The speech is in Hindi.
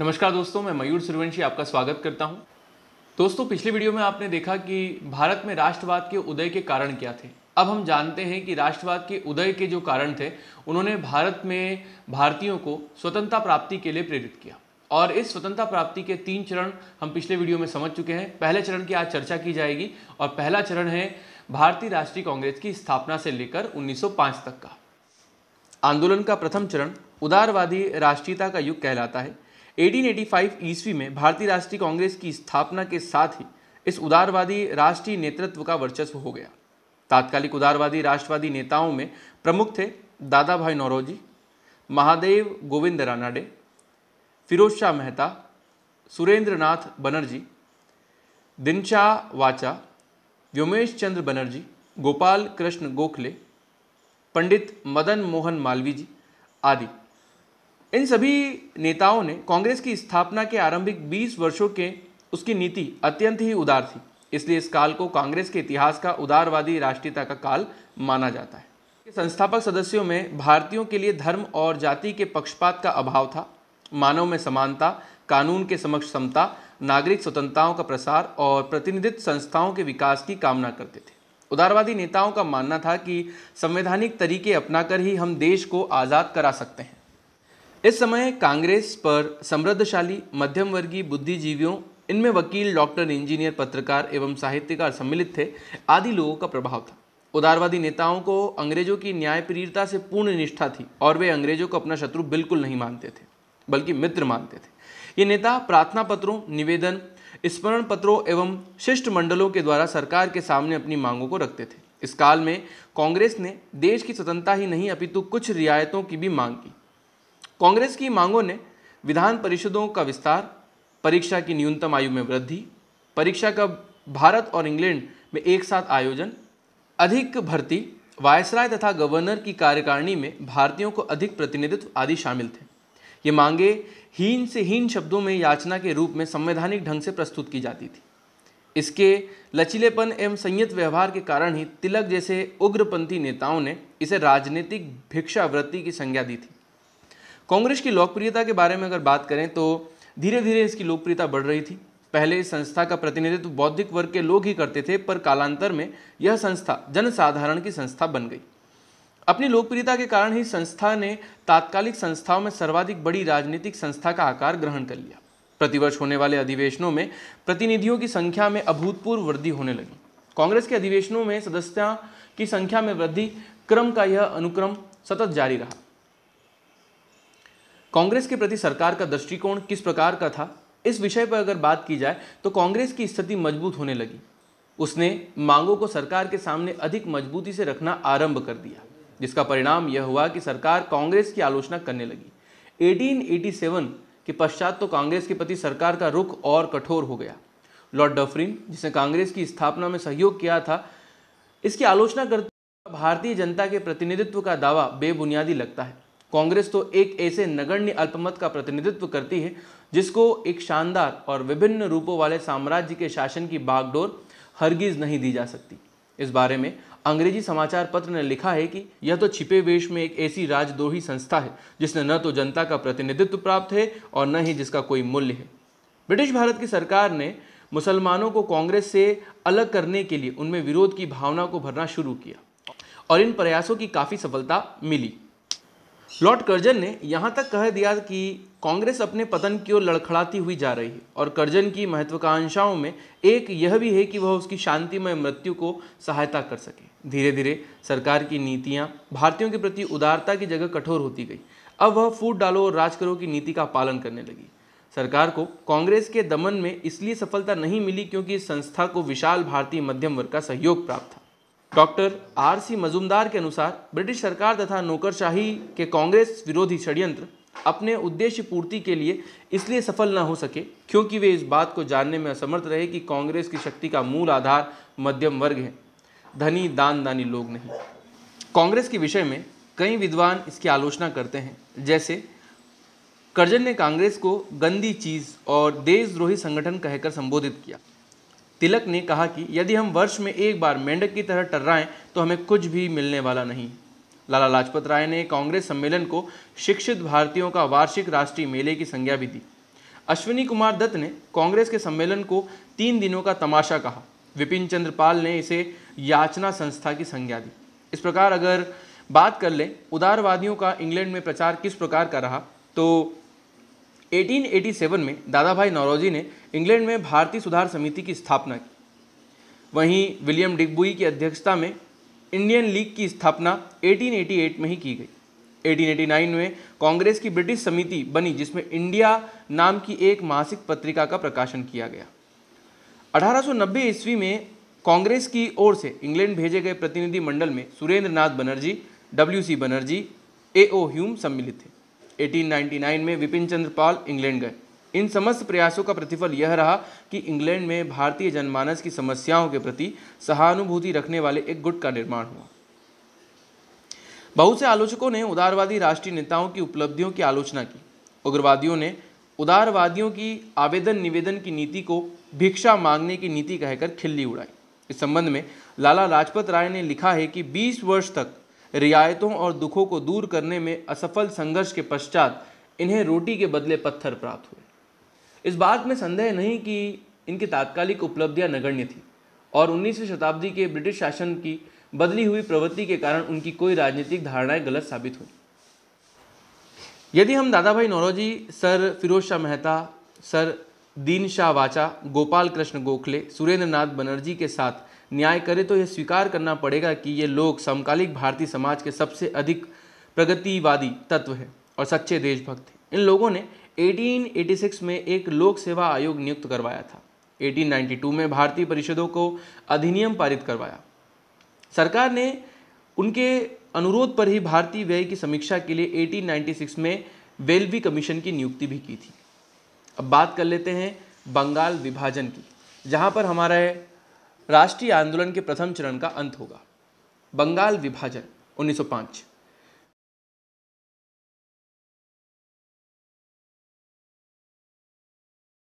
नमस्कार दोस्तों मैं मयूर सूर्यवंशी आपका स्वागत करता हूं दोस्तों पिछले वीडियो में आपने देखा कि भारत में राष्ट्रवाद के उदय के कारण क्या थे अब हम जानते हैं कि राष्ट्रवाद के उदय के जो कारण थे उन्होंने भारत में भारतीयों को स्वतंत्रता प्राप्ति के लिए प्रेरित किया और इस स्वतंत्रता प्राप्ति के तीन चरण हम पिछले वीडियो में समझ चुके हैं पहले चरण की आज चर्चा की जाएगी और पहला चरण है भारतीय राष्ट्रीय कांग्रेस की स्थापना से लेकर 1905 तक का आंदोलन का प्रथम चरण उदारवादी राष्ट्रीयता का युग कहलाता है 1885 ईस्वी में भारतीय राष्ट्रीय कांग्रेस की स्थापना के साथ ही इस उदारवादी राष्ट्रीय नेतृत्व का वर्चस्व हो गया तात्कालिक उदारवादी राष्ट्रवादी नेताओं में प्रमुख थे दादा भाई नौरोजी महादेव गोविंद रानाडे फिरोज शाह मेहता सुरेंद्र नाथ बनर्जी दिनशा वाचा व्योमेश चंद्र बनर्जी गोपाल कृष्ण गोखले पंडित मदन मोहन मालवी जी आदि इन सभी नेताओं ने कांग्रेस की स्थापना के आरंभिक 20 वर्षों के उसकी नीति अत्यंत ही उदार थी इसलिए इस काल को कांग्रेस के इतिहास का उदारवादी राष्ट्रीयता का काल माना जाता है संस्थापक सदस्यों में भारतीयों के लिए धर्म और जाति के पक्षपात का अभाव था मानव में समानता कानून के समक्ष समता नागरिक स्वतंत्रताओं का प्रसार और प्रतिनिधित्व संस्थाओं के विकास की कामना करते थे उदारवादी नेताओं का मानना था कि संवैधानिक तरीके अपनाकर ही हम देश को आज़ाद करा सकते हैं इस समय कांग्रेस पर समृद्धशाली मध्यम वर्गीय बुद्धिजीवियों इनमें वकील डॉक्टर इंजीनियर पत्रकार एवं साहित्यकार सम्मिलित थे आदि लोगों का प्रभाव था उदारवादी नेताओं को अंग्रेजों की न्यायप्रियता से पूर्ण निष्ठा थी और वे अंग्रेजों को अपना शत्रु बिल्कुल नहीं मानते थे बल्कि मित्र मानते थे ये नेता प्रार्थना पत्रों निवेदन स्मरण पत्रों एवं शिष्टमंडलों के द्वारा सरकार के सामने अपनी मांगों को रखते थे इस काल में कांग्रेस ने देश की स्वतंत्रता ही नहीं अपितु कुछ रियायतों की भी मांग की कांग्रेस की मांगों ने विधान परिषदों का विस्तार परीक्षा की न्यूनतम आयु में वृद्धि परीक्षा का भारत और इंग्लैंड में एक साथ आयोजन अधिक भर्ती वायसराय तथा गवर्नर की कार्यकारिणी में भारतीयों को अधिक प्रतिनिधित्व आदि शामिल थे ये मांगे हीन से हीन शब्दों में याचना के रूप में संवैधानिक ढंग से प्रस्तुत की जाती थी इसके लचीलेपन एवं संयत व्यवहार के कारण ही तिलक जैसे उग्रपंथी नेताओं ने इसे राजनीतिक भिक्षावृत्ति की संज्ञा दी थी कांग्रेस की लोकप्रियता के बारे में अगर बात करें तो धीरे धीरे इसकी लोकप्रियता बढ़ रही थी पहले इस संस्था का प्रतिनिधित्व बौद्धिक वर्ग के लोग ही करते थे पर कालांतर में यह संस्था जनसाधारण की संस्था बन गई अपनी लोकप्रियता के कारण ही संस्था ने तात्कालिक संस्थाओं में सर्वाधिक बड़ी राजनीतिक संस्था का आकार ग्रहण कर लिया प्रतिवर्ष होने वाले अधिवेशनों में प्रतिनिधियों की संख्या में अभूतपूर्व वृद्धि होने लगी कांग्रेस के अधिवेशनों में सदस्यों की संख्या में वृद्धि क्रम का यह अनुक्रम सतत जारी रहा कांग्रेस के प्रति सरकार का दृष्टिकोण किस प्रकार का था इस विषय पर अगर बात की जाए तो कांग्रेस की स्थिति मजबूत होने लगी उसने मांगों को सरकार के सामने अधिक मजबूती से रखना आरंभ कर दिया जिसका परिणाम यह हुआ कि सरकार कांग्रेस की आलोचना करने लगी 1887 के पश्चात तो कांग्रेस के प्रति सरकार का रुख और कठोर हो गया लॉर्ड डफरिन जिसने कांग्रेस की स्थापना में सहयोग किया था इसकी आलोचना करते भारतीय जनता के प्रतिनिधित्व का दावा बेबुनियादी लगता है कांग्रेस तो एक ऐसे नगण्य अल्पमत का प्रतिनिधित्व करती है जिसको एक शानदार और विभिन्न रूपों वाले साम्राज्य के शासन की बागडोर हरगिज नहीं दी जा सकती इस बारे में अंग्रेजी समाचार पत्र ने लिखा है कि यह तो छिपे वेश में एक ऐसी राजद्रोही संस्था है जिसने न तो जनता का प्रतिनिधित्व प्राप्त है और न ही जिसका कोई मूल्य है ब्रिटिश भारत की सरकार ने मुसलमानों को कांग्रेस से अलग करने के लिए उनमें विरोध की भावना को भरना शुरू किया और इन प्रयासों की काफ़ी सफलता मिली लॉर्ड कर्जन ने यहाँ तक कह दिया कि कांग्रेस अपने पतन की ओर लड़खड़ाती हुई जा रही है और कर्जन की महत्वाकांक्षाओं में एक यह भी है कि वह उसकी शांतिमय मृत्यु को सहायता कर सके धीरे धीरे सरकार की नीतियाँ भारतीयों के प्रति उदारता की जगह कठोर होती गई अब वह फूट डालो और राज करो की नीति का पालन करने लगी सरकार को कांग्रेस के दमन में इसलिए सफलता नहीं मिली क्योंकि इस संस्था को विशाल भारतीय मध्यम वर्ग का सहयोग प्राप्त था डॉक्टर आर सी मजूमदार के अनुसार ब्रिटिश सरकार तथा नौकरशाही के कांग्रेस विरोधी षड्यंत्र अपने उद्देश्य पूर्ति के लिए इसलिए सफल न हो सके क्योंकि वे इस बात को जानने में असमर्थ रहे कि कांग्रेस की शक्ति का मूल आधार मध्यम वर्ग है धनी दान दानी लोग नहीं कांग्रेस के विषय में कई विद्वान इसकी आलोचना करते हैं जैसे कर्जन ने कांग्रेस को गंदी चीज़ और देशद्रोही संगठन कहकर संबोधित किया तिलक ने कहा कि यदि हम वर्ष में एक बार मेंढक की तरह टर्राएं तो हमें कुछ भी मिलने वाला नहीं लाला लाजपत राय ने कांग्रेस सम्मेलन को शिक्षित भारतीयों का वार्षिक राष्ट्रीय मेले की संज्ञा भी दी अश्विनी कुमार दत्त ने कांग्रेस के सम्मेलन को तीन दिनों का तमाशा कहा विपिन चंद्र पाल ने इसे याचना संस्था की संज्ञा दी इस प्रकार अगर बात कर लें उदारवादियों का इंग्लैंड में प्रचार किस प्रकार का रहा तो 1887 में दादा भाई नौरोजी ने इंग्लैंड में भारतीय सुधार समिति की स्थापना की वहीं विलियम डिगबुई की अध्यक्षता में इंडियन लीग की स्थापना 1888 में ही की गई 1889 में कांग्रेस की ब्रिटिश समिति बनी जिसमें इंडिया नाम की एक मासिक पत्रिका का प्रकाशन किया गया 1890 ईस्वी में कांग्रेस की ओर से इंग्लैंड भेजे गए प्रतिनिधि मंडल में Surendra Nath Banerjee W C Banerjee A O Hume सम्मिलित थे 1899 में विपिन चंद्र पाल इंग्लैंड गए इन समस्त प्रयासों का प्रतिफल यह रहा कि इंग्लैंड में भारतीय जनमानस की समस्याओं के प्रति सहानुभूति रखने वाले एक गुट का निर्माण हुआ बहुत से आलोचकों ने उदारवादी राष्ट्रीय नेताओं की उपलब्धियों की आलोचना की उग्रवादियों ने उदारवादियों की आवेदन निवेदन की नीति को भिक्षा मांगने की नीति कहकर खिल्ली उड़ाई इस संबंध में लाला लाजपत राय ने लिखा है कि 20 वर्ष तक रियायतों और दुखों को दूर करने में असफल संघर्ष के पश्चात इन्हें रोटी के बदले पत्थर प्राप्त हुए इस बात में संदेह नहीं कि इनकी तात्कालिक उपलब्धियां नगण्य थी और 19वीं शताब्दी के ब्रिटिश शासन की बदली हुई प्रवृत्ति के कारण उनकी कोई राजनीतिक धारणाएं गलत साबित हुई यदि हम Dadabhai Naoroji sir Pherozeshah Mehta sir Dinshaw वाचा गोपाल कृष्ण गोखले सुरेंद्र नाथ बनर्जी के साथ न्याय करें तो यह स्वीकार करना पड़ेगा कि ये लोग समकालिक भारतीय समाज के सबसे अधिक प्रगतिवादी तत्व हैं और सच्चे देशभक्त थे इन लोगों ने 1886 में एक लोक सेवा आयोग नियुक्त करवाया था 1892 में भारतीय परिषदों को अधिनियम पारित करवाया सरकार ने उनके अनुरोध पर ही भारतीय व्यय की समीक्षा के लिए 1896 में वेलवी कमीशन की नियुक्ति भी की थी अब बात कर लेते हैं बंगाल विभाजन की जहाँ पर हमारा राष्ट्रीय आंदोलन के प्रथम चरण का अंत होगा बंगाल विभाजन 1905